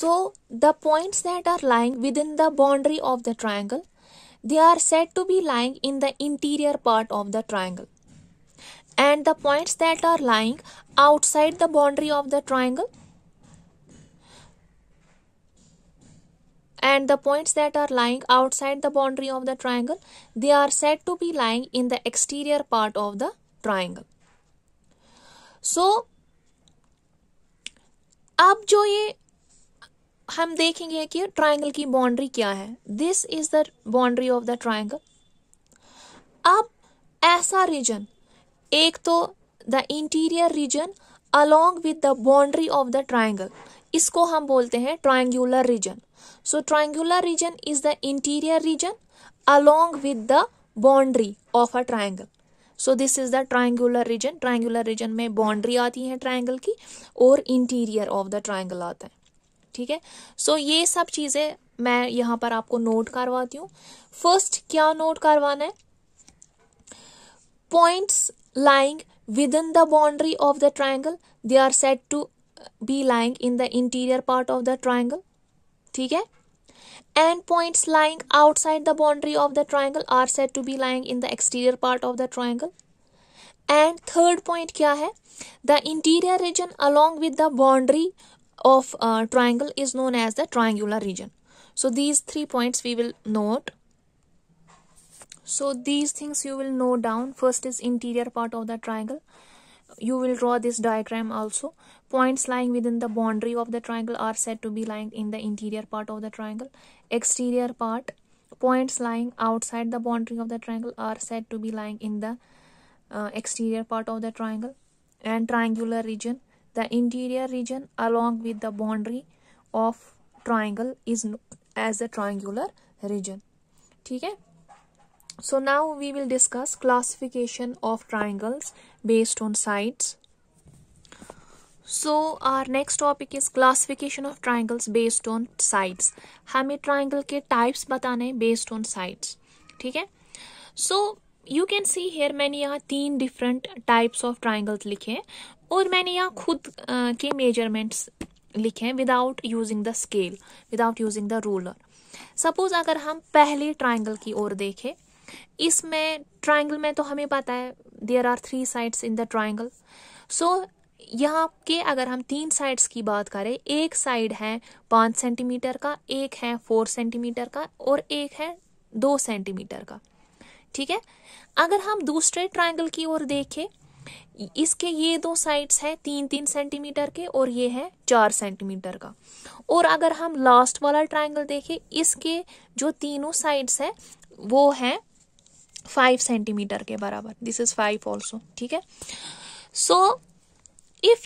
So the points that are lying within the boundary of the triangle, they are said to be lying in the interior part of the triangle. And the points that are lying outside the boundary of the triangle, and the points that are lying outside the boundary of the triangle, they are said to be lying in the exterior part of the triangle. So, अब जो ये हम देखेंगे कि triangle की boundary क्या है this is the boundary of the triangle अब ऐसा रीजन एक तो the interior region along with the boundary of the triangle इसको हम बोलते हैं triangular region so triangular region is the interior region along with the boundary of a triangle so this is the triangular region triangular region में boundary आती है triangle की और interior of the triangle आता है ठीक है सो ये सब चीजें मैं यहां पर आपको नोट करवाती हूं फर्स्ट क्या नोट करवाना है points lying within the boundary of the triangle they are set to be lying in the interior part of the triangle ठीक है and points lying outside the boundary of the triangle are set to be lying in the exterior part of the triangle and third point क्या है the interior region along with the boundary of a uh, triangle is known as the triangular region so these three points we will note so these things you will note down first is interior part of the triangle you will draw this diagram also points lying within the boundary of the triangle are said to be lying in the interior part of the triangle exterior part points lying outside the boundary of the triangle are said to be lying in the uh, exterior part of the triangle and triangular region the interior region along with the boundary of triangle is known as a triangular region. Okay. So now we will discuss classification of triangles based on sides. So our next topic is classification of triangles based on sides. हमें triangle के types बताने based on sides. ठीक है So you can see here मैंने यहाँ तीन different types of triangles लिखे हैं और मैंने यहाँ खुद uh, के मेजरमेंट्स लिखे हैं without using the scale without using the ruler suppose अगर हम पहले ट्राइंगल की ओर देखें इसमें ट्राइंगल में तो हमें पता है there are three sides in the triangle so यहाँ के अगर हम तीन साइड्स की बात करें एक साइड है पाँच सेंटीमीटर का एक है फोर सेंटीमीटर का और एक है दो सेंटीमीटर का ठीक है अगर हम दूसरे ट्राइंगल की ओर देखें इसके ये दो साइड्स हैं तीन तीन सेंटीमीटर के और ये है चार सेंटीमीटर का और अगर हम लास्ट वाला ट्राइंगल देखें इसके जो तीनों साइड्स है वो है फाइव सेंटीमीटर के बराबर दिस इज फाइव ऑल्सो ठीक है सो इफ